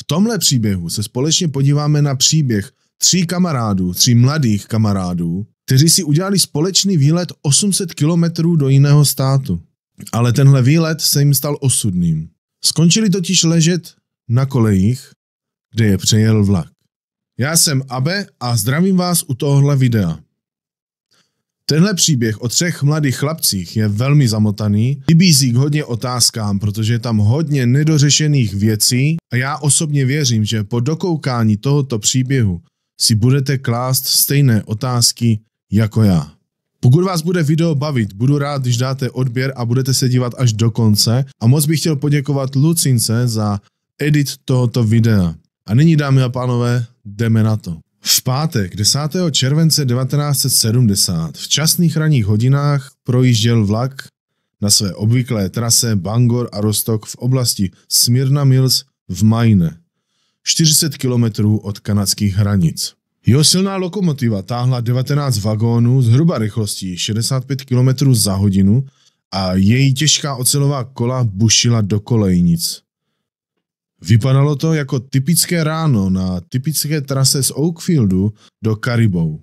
V tomhle příběhu se společně podíváme na příběh tří kamarádů, tří mladých kamarádů, kteří si udělali společný výlet 800 kilometrů do jiného státu. Ale tenhle výlet se jim stal osudným. Skončili totiž ležet na kolejích, kde je přejel vlak. Já jsem Abe a zdravím vás u tohohle videa. Tenhle příběh o třech mladých chlapcích je velmi zamotaný, vybízí k hodně otázkám, protože je tam hodně nedořešených věcí a já osobně věřím, že po dokoukání tohoto příběhu si budete klást stejné otázky jako já. Pokud vás bude video bavit, budu rád, když dáte odběr a budete se dívat až do konce a moc bych chtěl poděkovat Lucince za edit tohoto videa. A nyní dámy a pánové, jdeme na to. V pátek 10. července 1970 v časných ranních hodinách projížděl vlak na své obvyklé trase Bangor a Rostok v oblasti Smirna Mills v Maine, 40 kilometrů od kanadských hranic. Jeho silná lokomotiva táhla 19 vagónů zhruba rychlostí 65 km za hodinu a její těžká ocelová kola bušila do kolejnic. Vypadalo to jako typické ráno na typické trase z Oakfieldu do Karibou.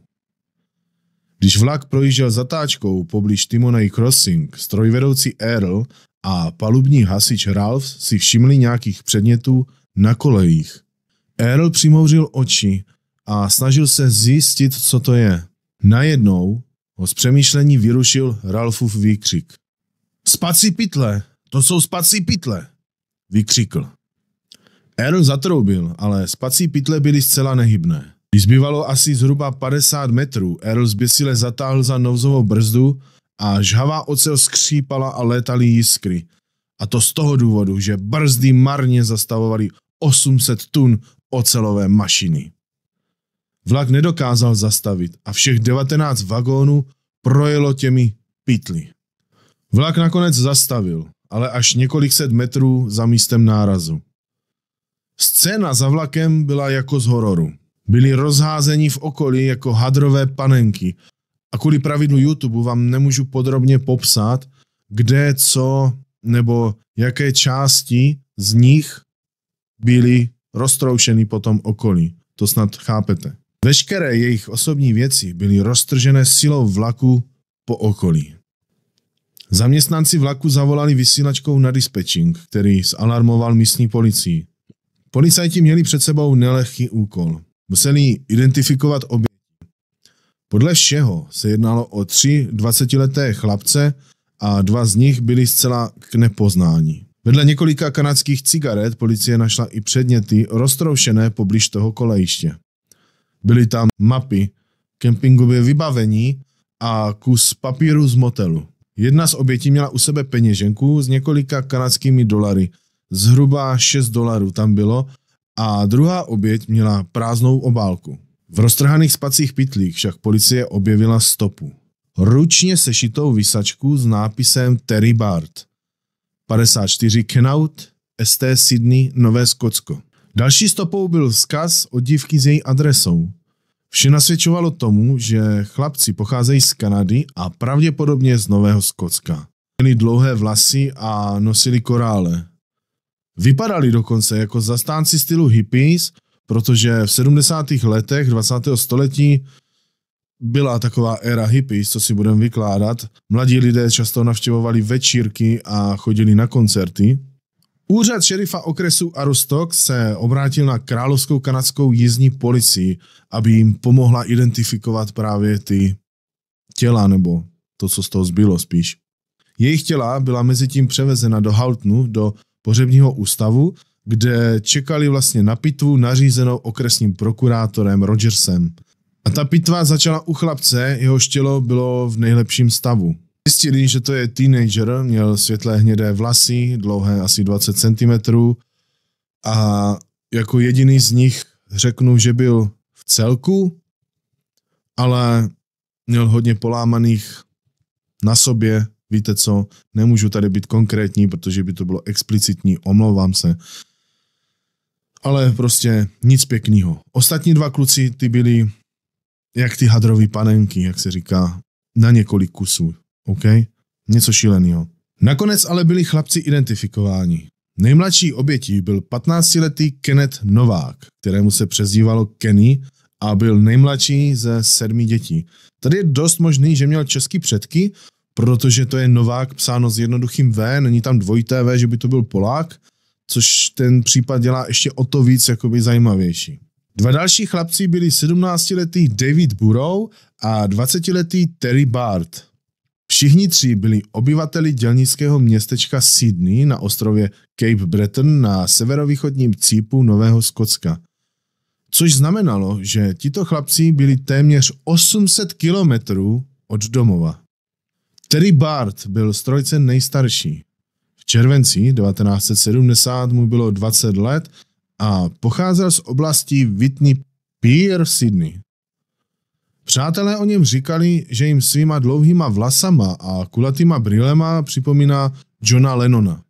Když vlak projížděl zatáčkou poblíž Timonej Crossing, strojvedoucí Earl a palubní hasič Ralph si všimli nějakých předmětů na kolejích. Earl přimouřil oči a snažil se zjistit, co to je. Najednou ho z přemýšlení vyrušil Ralfův výkřik. Spací pytle! To jsou spací pytle! Vykřikl. Earl zatroubil, ale spací pytle byly zcela nehybné. Když zbývalo asi zhruba 50 metrů, Earl zběsile zatáhl za nouzovou brzdu a žhavá ocel skřípala a létaly jiskry. A to z toho důvodu, že brzdy marně zastavovaly 800 tun ocelové mašiny. Vlak nedokázal zastavit a všech 19 vagónů projelo těmi pytly. Vlak nakonec zastavil, ale až několik set metrů za místem nárazu. Scéna za vlakem byla jako z hororu. Byli rozházeni v okolí jako hadrové panenky. A kvůli pravidlu YouTube vám nemůžu podrobně popsat, kde, co nebo jaké části z nich byly roztroušeny po tom okolí. To snad chápete. Veškeré jejich osobní věci byly roztržené silou vlaku po okolí. Zaměstnanci vlaku zavolali vysílačkou na dispečing, který zalarmoval místní policii. Policajti měli před sebou nelehký úkol. Museli identifikovat obě. Podle všeho se jednalo o tři 20-leté chlapce a dva z nich byli zcela k nepoznání. Vedle několika kanadských cigaret policie našla i předměty roztroušené poblíž toho kolejiště. Byly tam mapy, kempingové vybavení a kus papíru z motelu. Jedna z obětí měla u sebe peněženku s několika kanadskými dolary – zhruba 6 dolarů tam bylo a druhá oběť měla prázdnou obálku. V roztrhaných spacích pytlích však policie objevila stopu. Ručně sešitou vysačku s nápisem Terry Bart. 54 Kenout, ST Sydney, Nové Skotsko. Další stopou byl vzkaz od dívky s její adresou. Vše nasvědčovalo tomu, že chlapci pocházejí z Kanady a pravděpodobně z Nového Skotska. Měli dlouhé vlasy a nosili korále. Vypadali dokonce jako zastánci stylu hippies, protože v 70. letech 20. století byla taková éra hippies, co si budeme vykládat. Mladí lidé často navštěvovali večírky a chodili na koncerty. Úřad šerifa okresu Arustok se obrátil na Královskou kanadskou jízdní policii, aby jim pomohla identifikovat právě ty těla nebo to, co z toho zbylo spíš. Jejich těla byla mezi tím převezena do Haltnu, do pořebního ústavu, kde čekali vlastně na pitvu nařízenou okresním prokurátorem Rogersem. A ta pitva začala u chlapce, jeho tělo bylo v nejlepším stavu. Zjistili, že to je teenager, měl světlé hnědé vlasy, dlouhé asi 20 cm a jako jediný z nich řeknu, že byl v celku, ale měl hodně polámaných na sobě víte co, nemůžu tady být konkrétní, protože by to bylo explicitní, omlouvám se. Ale prostě nic pěkného. Ostatní dva kluci, ty byli jak ty hadrový panenky, jak se říká, na několik kusů, OK? Něco šíleného. Nakonec ale byli chlapci identifikováni. Nejmladší obětí byl 15-letý Kenneth Novák, kterému se přezdívalo Kenny a byl nejmladší ze sedmi dětí. Tady je dost možný, že měl český předky, protože to je Novák psáno s jednoduchým V, není tam dvojité V, že by to byl Polák, což ten případ dělá ještě o to víc jakoby zajímavější. Dva další chlapci byli 17-letý David Burrow a 20-letý Terry Bart. Všichni tři byli obyvateli dělnického městečka Sydney na ostrově Cape Breton na severovýchodním cípu Nového Skotska. Což znamenalo, že tito chlapci byli téměř 800 kilometrů od domova. Terry Bart byl strojce nejstarší. V červenci 1970 mu bylo 20 let a pocházel z oblasti Whitney Pier v Sydney. Přátelé o něm říkali, že jim svýma dlouhýma vlasama a kulatýma brýlema připomíná Johna Lennona.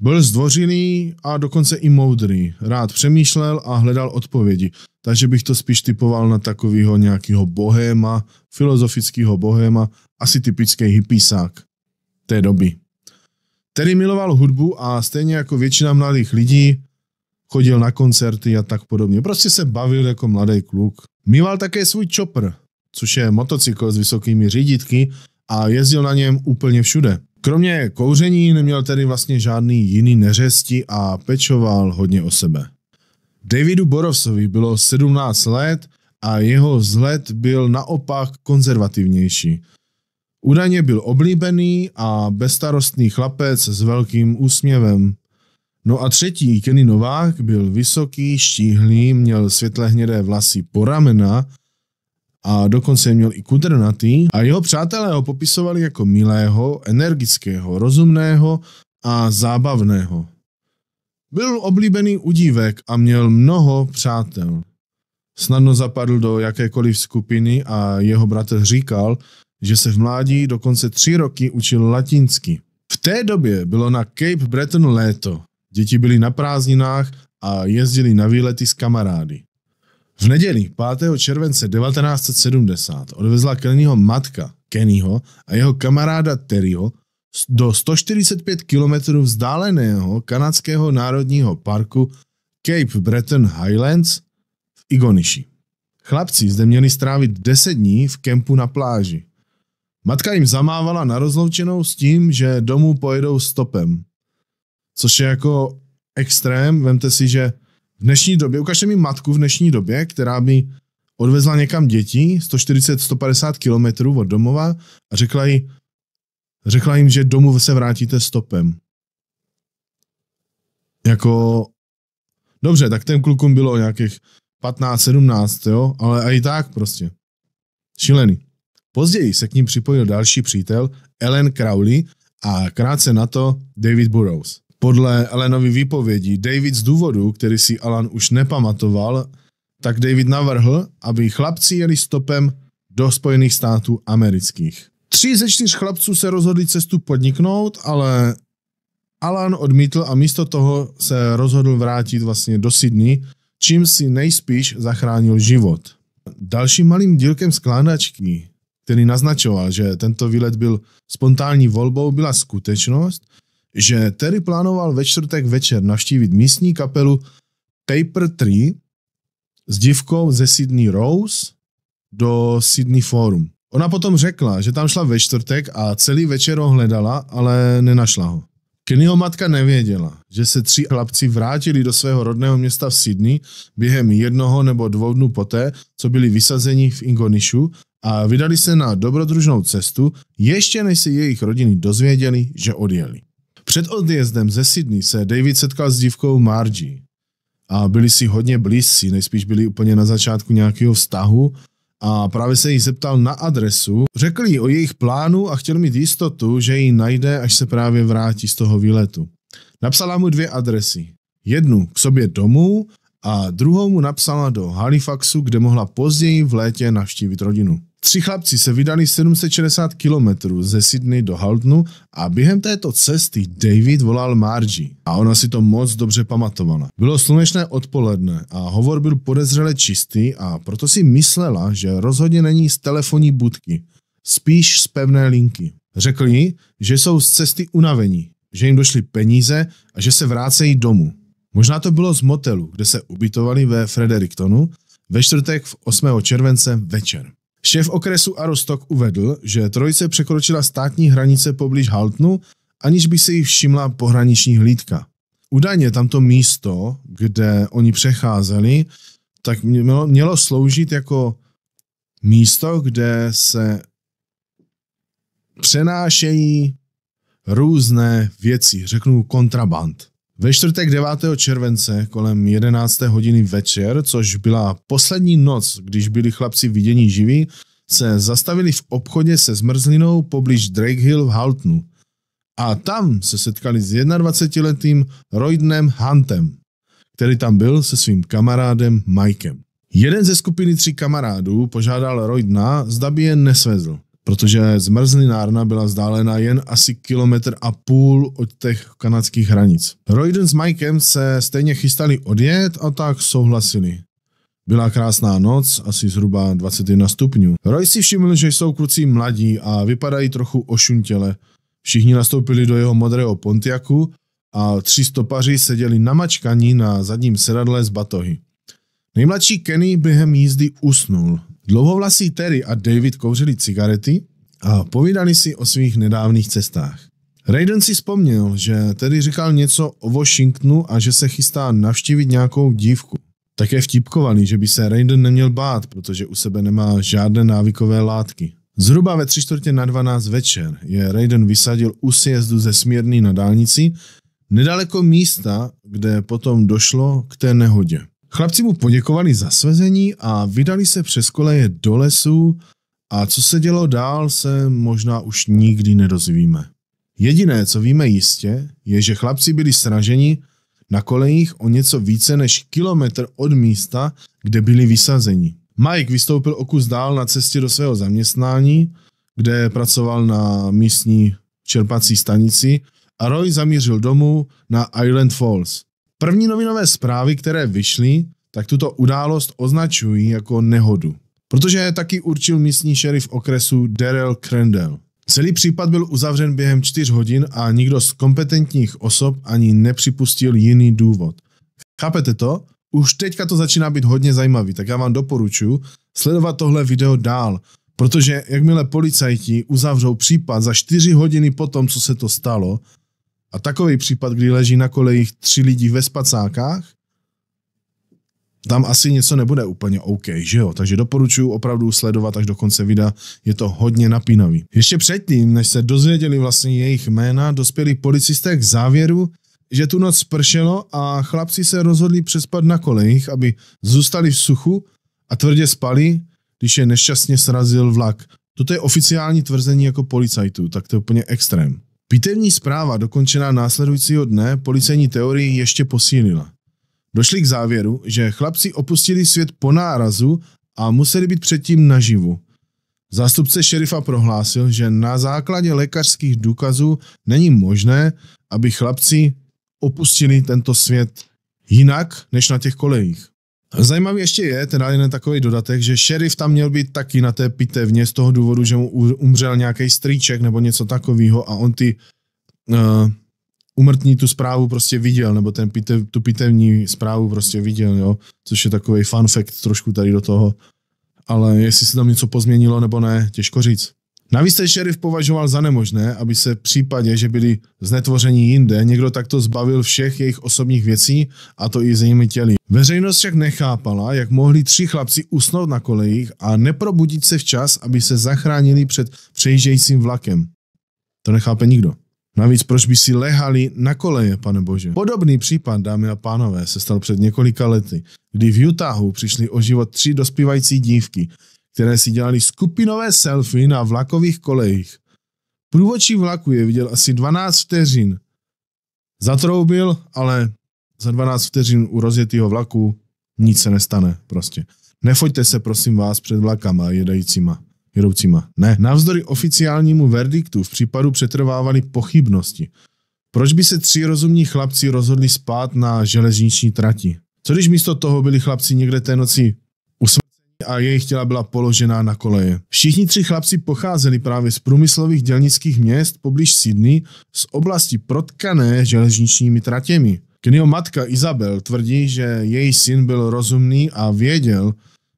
Byl zdvořilý a dokonce i moudrý, rád přemýšlel a hledal odpovědi, takže bych to spíš typoval na takového nějakého bohéma, filozofického bohéma, asi typický hippiesák té doby. Tedy miloval hudbu a stejně jako většina mladých lidí chodil na koncerty a tak podobně. Prostě se bavil jako mladý kluk. Mýval také svůj chopper, což je motocykl s vysokými řídítky a jezdil na něm úplně všude. Kromě kouření neměl tedy vlastně žádný jiný neřesti a pečoval hodně o sebe. Davidu Borovsovi bylo 17 let a jeho vzhled byl naopak konzervativnější. Údajně byl oblíbený a bezstarostný chlapec s velkým úsměvem. No a třetí, Kenny Novák, byl vysoký, štíhlý, měl světle hnědé vlasy po ramena a dokonce měl i kudrnatý a jeho přátelé ho popisovali jako milého, energického, rozumného a zábavného. Byl oblíbený u dívek a měl mnoho přátel. Snadno zapadl do jakékoliv skupiny a jeho bratr říkal, že se v mládí dokonce tři roky učil latinsky. V té době bylo na Cape Breton léto. Děti byly na prázdninách a jezdili na výlety s kamarády. V neděli 5. července 1970 odvezla Kennyho matka Kennyho a jeho kamaráda Terryho do 145 km vzdáleného kanadského národního parku Cape Breton Highlands v Igoniši. Chlapci zde měli strávit 10 dní v kempu na pláži. Matka jim zamávala na rozloučenou s tím, že domů pojedou stopem. Což je jako extrém, vemte si, že v dnešní době, ukažte mi matku v dnešní době, která by odvezla někam děti, 140-150 kilometrů od domova a řekla, jí, řekla jim, že domů se vrátíte stopem. Jako, dobře, tak ten klukům bylo nějakých 15-17, jo, ale i tak prostě. Šílený. Později se k ním připojil další přítel, Ellen Crowley a krátce na to David Burrows. Podle Ellenovy výpovědi David z důvodu, který si Alan už nepamatoval, tak David navrhl, aby chlapci jeli stopem do Spojených států amerických. Tři ze čtyř chlapců se rozhodli cestu podniknout, ale Alan odmítl a místo toho se rozhodl vrátit vlastně do Sydney, čím si nejspíš zachránil život. Dalším malým dílkem skládačky který naznačoval, že tento výlet byl spontánní volbou, byla skutečnost, že Terry plánoval ve čtvrtek večer navštívit místní kapelu Paper Tree s divkou ze Sydney Rose do Sydney Forum. Ona potom řekla, že tam šla ve čtvrtek a celý večer ho hledala, ale nenašla ho. Kennyho matka nevěděla, že se tři chlapci vrátili do svého rodného města v Sydney během jednoho nebo dvou dnů poté, co byli vysazeni v Ingonishu a vydali se na dobrodružnou cestu, ještě než se jejich rodiny dozvěděli, že odjeli. Před odjezdem ze Sydney se David setkal s dívkou Margie a byli si hodně blízcí, nejspíš byli úplně na začátku nějakého vztahu a právě se jí zeptal na adresu, řekl jí o jejich plánu a chtěl mít jistotu, že ji najde, až se právě vrátí z toho výletu. Napsala mu dvě adresy. Jednu k sobě domů a druhou mu napsala do Halifaxu, kde mohla později v létě navštívit rodinu. Tři chlapci se vydali 760 kilometrů ze Sydney do Haltnu, a během této cesty David volal Margie a ona si to moc dobře pamatovala. Bylo slunečné odpoledne a hovor byl podezřele čistý a proto si myslela, že rozhodně není z telefonní budky, spíš z pevné linky. Řekl jí, že jsou z cesty unavení, že jim došly peníze a že se vrácejí domů. Možná to bylo z motelu, kde se ubytovali ve Fredericktonu ve čtvrtek v 8. července večer. Šéf okresu Arostok uvedl, že trojice překročila státní hranice poblíž Haltnu, aniž by se jí všimla pohraniční hlídka. Údajně tamto místo, kde oni přecházeli, tak mělo, mělo sloužit jako místo, kde se přenášejí různé věci, řeknu kontraband. Ve čtvrtek 9. července kolem 11. hodiny večer, což byla poslední noc, když byli chlapci vidění živí, se zastavili v obchodě se zmrzlinou poblíž Drake Hill v Haltnu. A tam se setkali s 21-letým Roydnem Huntem, který tam byl se svým kamarádem Mikem. Jeden ze skupiny tří kamarádů požádal Roydna, zda by je nesvezl protože zmrzlinárna byla vzdálena jen asi kilometr a půl od těch kanadských hranic. Royden s Mikem se stejně chystali odjet a tak souhlasili. Byla krásná noc, asi zhruba 21 stupňů. Roy si všiml, že jsou kluci mladí a vypadají trochu ošuntěle. Všichni nastoupili do jeho modrého Pontiaku a tři stopaři seděli mačkaní na zadním sedadle z batohy. Nejmladší Kenny během jízdy usnul. Dlouhovlasý Terry a David kouřili cigarety a povídali si o svých nedávných cestách. Raiden si vzpomněl, že Terry říkal něco o Washingtonu a že se chystá navštívit nějakou dívku. Také vtipkovali, že by se Raiden neměl bát, protože u sebe nemá žádné návykové látky. Zhruba ve tři čtvrtě na 12 večer je Raiden vysadil u sjezdu ze Smírny na dálnici, nedaleko místa, kde potom došlo k té nehodě. Chlapci mu poděkovali za svezení a vydali se přes koleje do lesu a co se dělo dál se možná už nikdy nedozvíme. Jediné, co víme jistě, je, že chlapci byli sraženi na kolejích o něco více než kilometr od místa, kde byli vysazeni. Mike vystoupil o kus dál na cestě do svého zaměstnání, kde pracoval na místní čerpací stanici a Roy zamířil domů na Island Falls. První novinové zprávy, které vyšly, tak tuto událost označují jako nehodu, protože je taky určil místní šerif okresu Daryl Krendel. Celý případ byl uzavřen během čtyř hodin a nikdo z kompetentních osob ani nepřipustil jiný důvod. Chápete to? Už teďka to začíná být hodně zajímavý, tak já vám doporučuji sledovat tohle video dál, protože jakmile policajti uzavřou případ za 4 hodiny po tom, co se to stalo, a takový případ, kdy leží na kolejích tři lidi ve spacákách, tam asi něco nebude úplně OK, že jo? Takže doporučuji opravdu sledovat až do konce videa, je to hodně napínavý. Ještě předtím, než se dozvěděli vlastně jejich jména, dospěli policisté k závěru, že tu noc pršelo a chlapci se rozhodli přespat na kolejích, aby zůstali v suchu a tvrdě spali, když je nešťastně srazil vlak. Toto je oficiální tvrzení jako policajtů, tak to je úplně extrém. Pitevní zpráva, dokončená následujícího dne, policejní teorii ještě posílila. Došli k závěru, že chlapci opustili svět po nárazu a museli být předtím naživu. Zástupce šerifa prohlásil, že na základě lékařských důkazů není možné, aby chlapci opustili tento svět jinak než na těch kolejích. Zajímavý ještě je teda jeden takový dodatek, že šerif tam měl být taky na té pitevně z toho důvodu, že mu umřel nějaký strýček nebo něco takového a on ty uh, umrtní tu zprávu prostě viděl, nebo ten pitev, tu pitevní zprávu prostě viděl, jo? což je takový fun fact trošku tady do toho. Ale jestli se tam něco pozměnilo nebo ne, těžko říct. Navíc se šerif považoval za nemožné, aby se v případě, že byli znetvoření jinde, někdo takto zbavil všech jejich osobních věcí, a to i s nimi těli. Veřejnost však nechápala, jak mohli tři chlapci usnout na kolejích a neprobudit se včas, aby se zachránili před přejíždějícím vlakem. To nechápe nikdo. Navíc proč by si lehali na koleje, pane bože? Podobný případ, dámy a pánové, se stal před několika lety, kdy v Utahu přišli o život tři dospívající dívky, které si dělali skupinové selfie na vlakových kolejích. Průvodčí vlaku je viděl asi 12 vteřin. Zatroubil, ale za 12 vteřin u rozjetého vlaku nic se nestane prostě. Nefoďte se prosím vás před vlakama jedajícíma, jedoucíma. Ne. Navzdory oficiálnímu verdiktu v případu přetrvávaly pochybnosti. Proč by se tři rozumní chlapci rozhodli spát na železniční trati? Co když místo toho byli chlapci někde té noci a jejich těla byla položená na koleje. Všichni tři chlapci pocházeli právě z průmyslových dělnických měst poblíž Sydney z oblasti protkané železničními tratěmi. Kenio matka Izabel tvrdí, že její syn byl rozumný a věděl,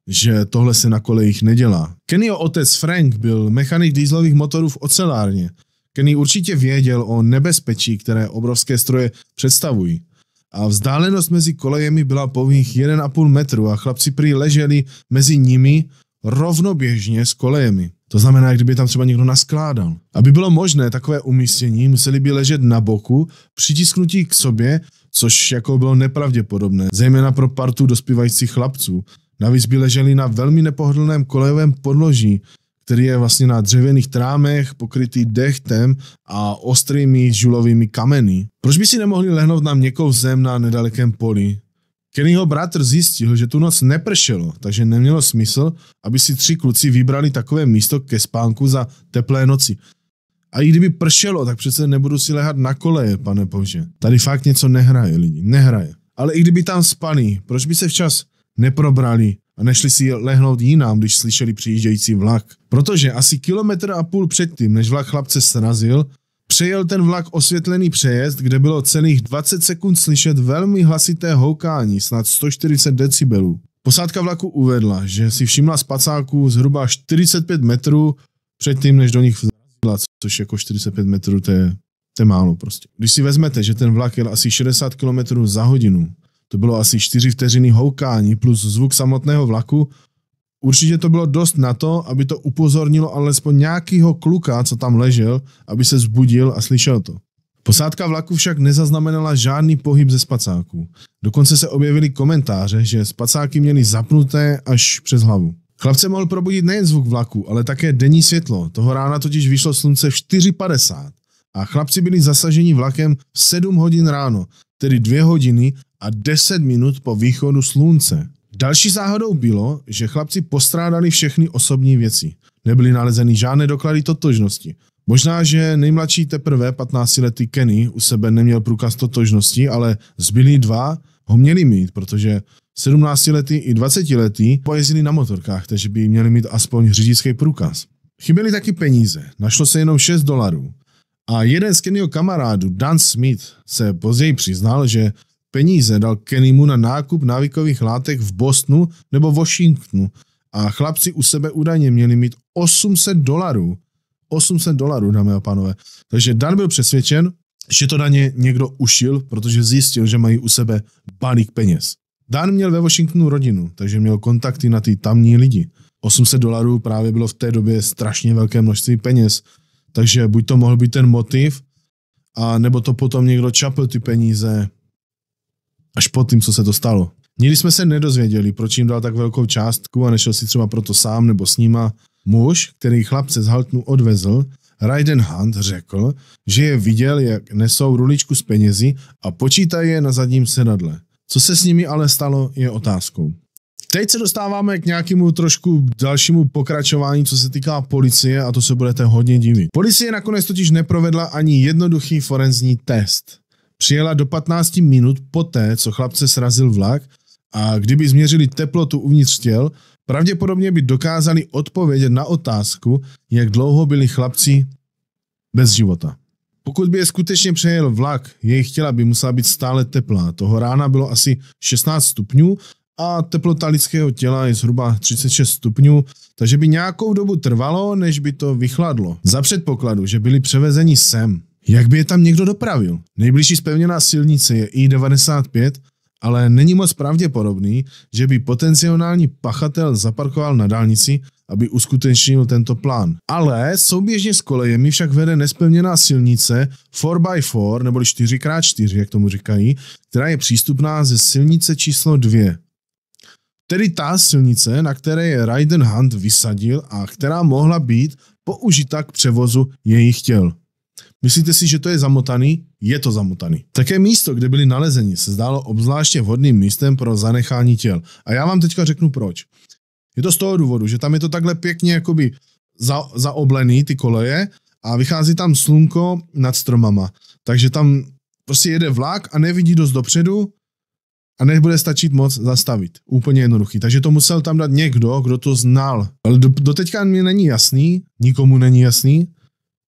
že tohle se na kolejích nedělá. Kenio otec Frank byl mechanik dýzlových motorů v ocelárně. Kenny určitě věděl o nebezpečí, které obrovské stroje představují a vzdálenost mezi kolejemi byla pouhých 1,5 metru a chlapci prý leželi mezi nimi rovnoběžně s kolejemi. To znamená, kdyby tam třeba někdo naskládal. Aby bylo možné takové umístění, museli by ležet na boku, přitisknutí k sobě, což jako bylo nepravděpodobné, zejména pro partu dospívajících chlapců. Navíc by leželi na velmi nepohodlném kolejovém podloží, který je vlastně na dřevěných trámech, pokrytý dechtem a ostrými žulovými kameny. Proč by si nemohli lehnout na měkkou zem na nedalekém poli? Kennyho bratr zjistil, že tu noc nepršelo, takže nemělo smysl, aby si tři kluci vybrali takové místo ke spánku za teplé noci. A i kdyby pršelo, tak přece nebudu si lehat na koleje, pane bože. Tady fakt něco nehraje, lidi, nehraje. Ale i kdyby tam spali, proč by se včas neprobrali a nešli si lehnout jinam, když slyšeli přijíždějící vlak. Protože asi kilometr a půl předtím, než vlak chlapce srazil, přejel ten vlak osvětlený přejezd, kde bylo celých 20 sekund slyšet velmi hlasité houkání, snad 140 decibelů. Posádka vlaku uvedla, že si všimla spacáků zhruba 45 metrů předtím, než do nich vzrazila, což jako 45 metrů to je, to je málo prostě. Když si vezmete, že ten vlak jel asi 60 km za hodinu, to bylo asi 4 vteřiny houkání plus zvuk samotného vlaku. Určitě to bylo dost na to, aby to upozornilo alespoň nějakého kluka, co tam ležel, aby se zbudil a slyšel to. Posádka vlaku však nezaznamenala žádný pohyb ze spacáků. Dokonce se objevily komentáře, že spacáky měly zapnuté až přes hlavu. Chlapce mohl probudit nejen zvuk vlaku, ale také denní světlo. Toho rána totiž vyšlo slunce v 4.50 a chlapci byli zasaženi vlakem v 7 hodin ráno, tedy dvě hodiny a 10 minut po východu slunce. Další záhodou bylo, že chlapci postrádali všechny osobní věci. Nebyly nalezeny žádné doklady totožnosti. Možná, že nejmladší teprve 15-letý Kenny u sebe neměl průkaz totožnosti, ale zbylí dva ho měli mít, protože 17-letý i 20-letý pojezdili na motorkách, takže by měli mít aspoň řidičský průkaz. Chyběly taky peníze, našlo se jenom 6 dolarů. A jeden z Kennyho kamarádů, Dan Smith, se později přiznal, že peníze dal Kennymu na nákup návykových látek v Bostonu nebo Washingtonu a chlapci u sebe údajně měli mít 800 dolarů. 800 dolarů, dámy a pánové. Takže Dan byl přesvědčen, že to na ně někdo ušil, protože zjistil, že mají u sebe balík peněz. Dan měl ve Washingtonu rodinu, takže měl kontakty na ty tamní lidi. 800 dolarů právě bylo v té době strašně velké množství peněz takže buď to mohl být ten motiv, a nebo to potom někdo čapil ty peníze až po tím, co se to stalo. Nikdy jsme se nedozvěděli, proč jim dal tak velkou částku a nešel si třeba proto sám nebo s nima. Muž, který chlapce z Haltnu odvezl, Raiden Hunt řekl, že je viděl, jak nesou ruličku s penězi a počítají je na zadním sedadle. Co se s nimi ale stalo, je otázkou. Teď se dostáváme k nějakému trošku dalšímu pokračování, co se týká policie a to se budete hodně divit. Policie nakonec totiž neprovedla ani jednoduchý forenzní test. Přijela do 15 minut poté, co chlapce srazil vlak a kdyby změřili teplotu uvnitř těl, pravděpodobně by dokázali odpovědět na otázku, jak dlouho byli chlapci bez života. Pokud by je skutečně přejel vlak, jejich těla by musela být stále teplá. Toho rána bylo asi 16 stupňů a teplota lidského těla je zhruba 36 stupňů, takže by nějakou dobu trvalo, než by to vychladlo. Za předpokladu, že byli převezeni sem, jak by je tam někdo dopravil? Nejbližší spevněná silnice je I-95, ale není moc pravděpodobný, že by potenciální pachatel zaparkoval na dálnici, aby uskutečnil tento plán. Ale souběžně s kolejemi však vede nespevněná silnice 4x4 nebo 4x4, jak tomu říkají, která je přístupná ze silnice číslo 2 tedy ta silnice, na které je Raiden Hunt vysadil a která mohla být použita k převozu jejich těl. Myslíte si, že to je zamotaný? Je to zamotaný. Také místo, kde byli nalezeni, se zdálo obzvláště vhodným místem pro zanechání těl. A já vám teďka řeknu proč. Je to z toho důvodu, že tam je to takhle pěkně jakoby za, zaoblený, ty koleje, a vychází tam slunko nad stromama. Takže tam prostě jede vlak a nevidí dost dopředu a nebude stačit moc zastavit. Úplně jednoduchý. Takže to musel tam dát někdo, kdo to znal. Ale do, teďka mi není jasný, nikomu není jasný,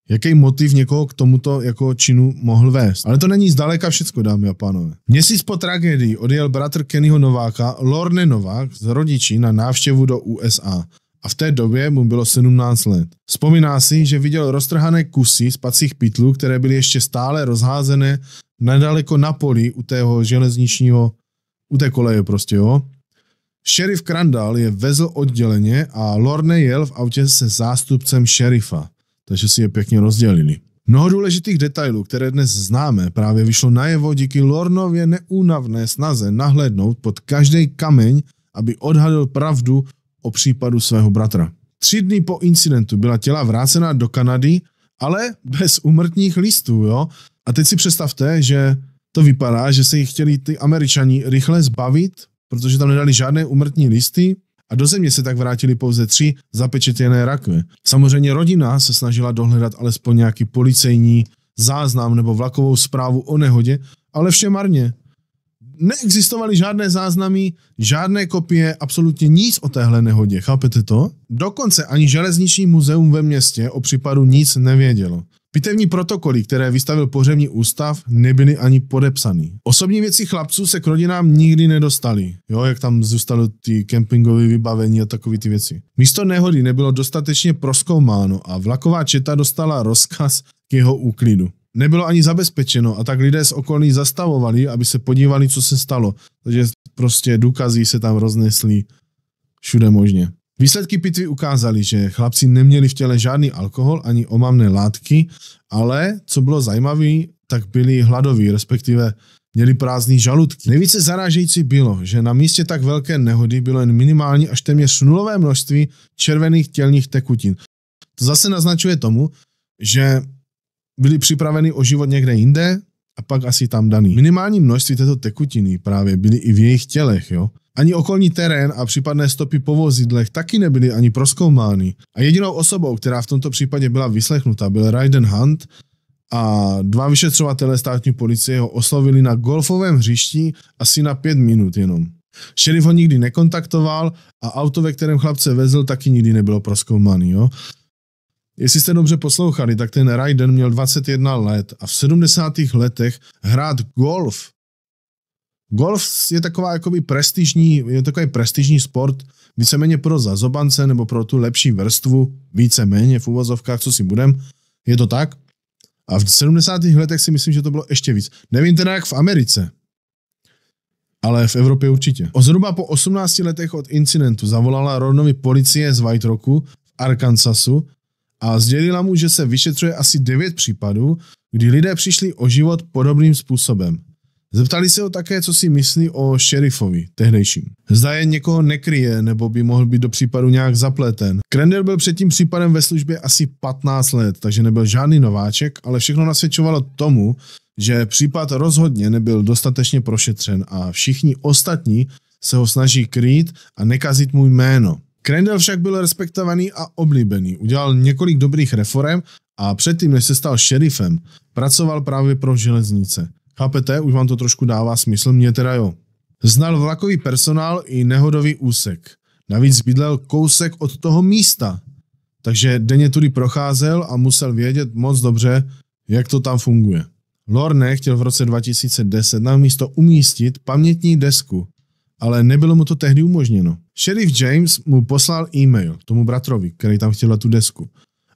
jaký motiv někoho k tomuto jako činu mohl vést. Ale to není zdaleka všecko, dámy a pánové. Měsíc po tragédii odjel bratr Kennyho Nováka, Lorne Novák, z rodiči na návštěvu do USA. A v té době mu bylo 17 let. Vzpomíná si, že viděl roztrhané kusy spacích pytlů, které byly ještě stále rozházené nedaleko na poli u tého železničního u té koleje prostě, jo. Šerif Krandal je vezl odděleně a Lorne jel v autě se zástupcem šerifa, takže si je pěkně rozdělili. Mnoho důležitých detailů, které dnes známe, právě vyšlo najevo díky Lornově neúnavné snaze nahlédnout pod každý kameň, aby odhadl pravdu o případu svého bratra. Tři dny po incidentu byla těla vrácena do Kanady, ale bez umrtních listů, jo? A teď si představte, že to vypadá, že se jich chtěli ty američani rychle zbavit, protože tam nedali žádné umrtní listy a do země se tak vrátili pouze tři zapečetěné rakve. Samozřejmě rodina se snažila dohledat alespoň nějaký policejní záznam nebo vlakovou zprávu o nehodě, ale vše marně. Neexistovaly žádné záznamy, žádné kopie, absolutně nic o téhle nehodě, chápete to? Dokonce ani železniční muzeum ve městě o případu nic nevědělo. Pitevní protokoly, které vystavil pohřební ústav, nebyly ani podepsaný. Osobní věci chlapců se k rodinám nikdy nedostaly. Jo, jak tam zůstalo ty kempingové vybavení a takové ty věci. Místo nehody nebylo dostatečně proskoumáno a vlaková četa dostala rozkaz k jeho úklidu. Nebylo ani zabezpečeno a tak lidé z okolí zastavovali, aby se podívali, co se stalo. Takže prostě důkazy se tam roznesly všude možně. Výsledky pitvy ukázaly, že chlapci neměli v těle žádný alkohol ani omamné látky, ale, co bylo zajímavé, tak byli hladoví, respektive měli prázdný žaludky. Nejvíce zarážející bylo, že na místě tak velké nehody bylo jen minimální až téměř nulové množství červených tělních tekutin. To zase naznačuje tomu, že byli připraveni o život někde jinde a pak asi tam daný. Minimální množství této tekutiny právě byly i v jejich tělech, jo. Ani okolní terén a případné stopy po vozidlech taky nebyly ani proskoumány. A jedinou osobou, která v tomto případě byla vyslechnuta, byl Raiden Hunt a dva vyšetřovatelé státní policie ho oslovili na golfovém hřišti asi na pět minut jenom. Šerif ho nikdy nekontaktoval a auto, ve kterém chlapce vezl, taky nikdy nebylo proskoumány. jo. Jestli jste dobře poslouchali, tak ten Raiden měl 21 let a v 70. letech hrát golf Golf je taková jakoby prestižní, je takový prestižní sport, víceméně pro zazobance nebo pro tu lepší vrstvu, víceméně v uvozovkách, co si budem, je to tak. A v 70. letech si myslím, že to bylo ještě víc. Nevím teda jak v Americe, ale v Evropě určitě. O zhruba po 18 letech od incidentu zavolala Ronovi policie z White Rocku v Arkansasu a sdělila mu, že se vyšetřuje asi 9 případů, kdy lidé přišli o život podobným způsobem. Zeptali se ho také, co si myslí o šerifovi, tehdejším. Zda je někoho nekryje, nebo by mohl být do případu nějak zapleten. Krendel byl před tím případem ve službě asi 15 let, takže nebyl žádný nováček, ale všechno nasvědčovalo tomu, že případ rozhodně nebyl dostatečně prošetřen a všichni ostatní se ho snaží krýt a nekazit mu jméno. Krendel však byl respektovaný a oblíbený, udělal několik dobrých reform a předtím, než se stal šerifem, pracoval právě pro železnice. Chápete, už vám to trošku dává smysl, mě teda jo. Znal vlakový personál i nehodový úsek. Navíc bydlel kousek od toho místa, takže denně tudy procházel a musel vědět moc dobře, jak to tam funguje. Lorne chtěl v roce 2010 na místo umístit pamětní desku, ale nebylo mu to tehdy umožněno. Sheriff James mu poslal e-mail tomu bratrovi, který tam chtěl tu desku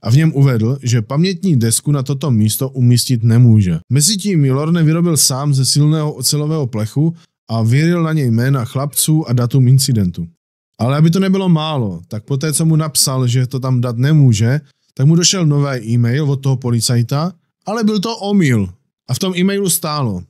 a v něm uvedl, že pamětní desku na toto místo umístit nemůže. Mezitím Milorne vyrobil sám ze silného ocelového plechu a vyril na něj jména chlapců a datum incidentu. Ale aby to nebylo málo, tak poté, co mu napsal, že to tam dát nemůže, tak mu došel nový e-mail od toho policajta, ale byl to omyl. A v tom e-mailu stálo.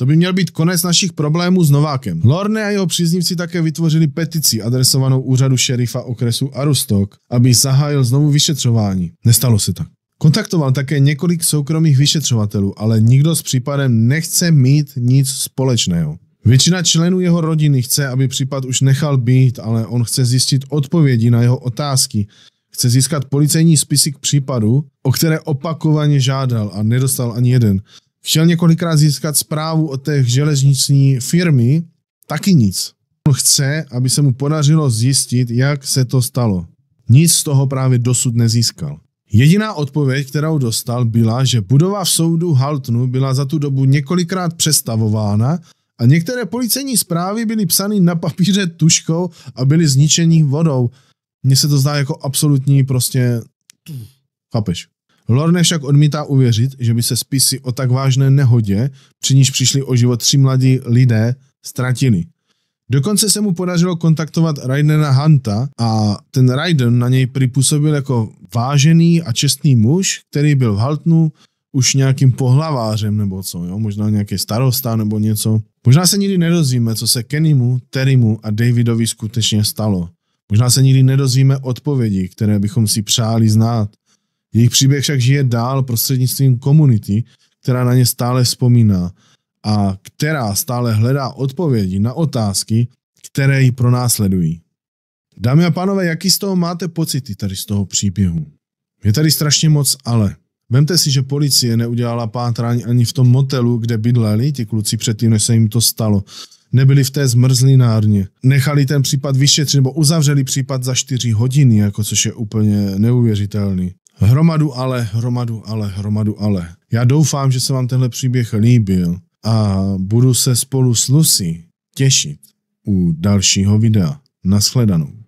To by měl být konec našich problémů s Novákem. Lorne a jeho příznivci také vytvořili petici adresovanou úřadu šerifa okresu Arustok, aby zahájil znovu vyšetřování. Nestalo se tak. Kontaktoval také několik soukromých vyšetřovatelů, ale nikdo s případem nechce mít nic společného. Většina členů jeho rodiny chce, aby případ už nechal být, ale on chce zjistit odpovědi na jeho otázky. Chce získat policejní spisy k případu, o které opakovaně žádal a nedostal ani jeden. Chtěl několikrát získat zprávu od té železniční firmy, taky nic. On chce, aby se mu podařilo zjistit, jak se to stalo. Nic z toho právě dosud nezískal. Jediná odpověď, kterou dostal, byla, že budova v soudu Haltnu byla za tu dobu několikrát přestavována a některé policejní zprávy byly psány na papíře tuškou a byly zničeny vodou. Mně se to zdá jako absolutní prostě... Chápeš? Lorne však odmítá uvěřit, že by se spisy o tak vážné nehodě, při níž přišli o život tři mladí lidé, ztratili. Dokonce se mu podařilo kontaktovat Raidena Hunta a ten Raiden na něj připůsobil jako vážený a čestný muž, který byl v Haltnu už nějakým pohlavářem nebo co, jo? možná nějaký starosta nebo něco. Možná se nikdy nedozvíme, co se Kennymu, Terrymu a Davidovi skutečně stalo. Možná se nikdy nedozvíme odpovědi, které bychom si přáli znát. Jejich příběh však žije dál prostřednictvím komunity, která na ně stále vzpomíná a která stále hledá odpovědi na otázky, které ji pronásledují. Dámy a pánové, jaký z toho máte pocity tady z toho příběhu? Je tady strašně moc ale. Vemte si, že policie neudělala pátrání ani v tom motelu, kde bydleli ti kluci předtím, než se jim to stalo. Nebyli v té zmrzlinárně. Nechali ten případ vyšetřit nebo uzavřeli případ za 4 hodiny, jako což je úplně neuvěřitelný. Hromadu ale, hromadu ale, hromadu ale. Já doufám, že se vám tenhle příběh líbil a budu se spolu s Lucy těšit u dalšího videa. Naschledanou.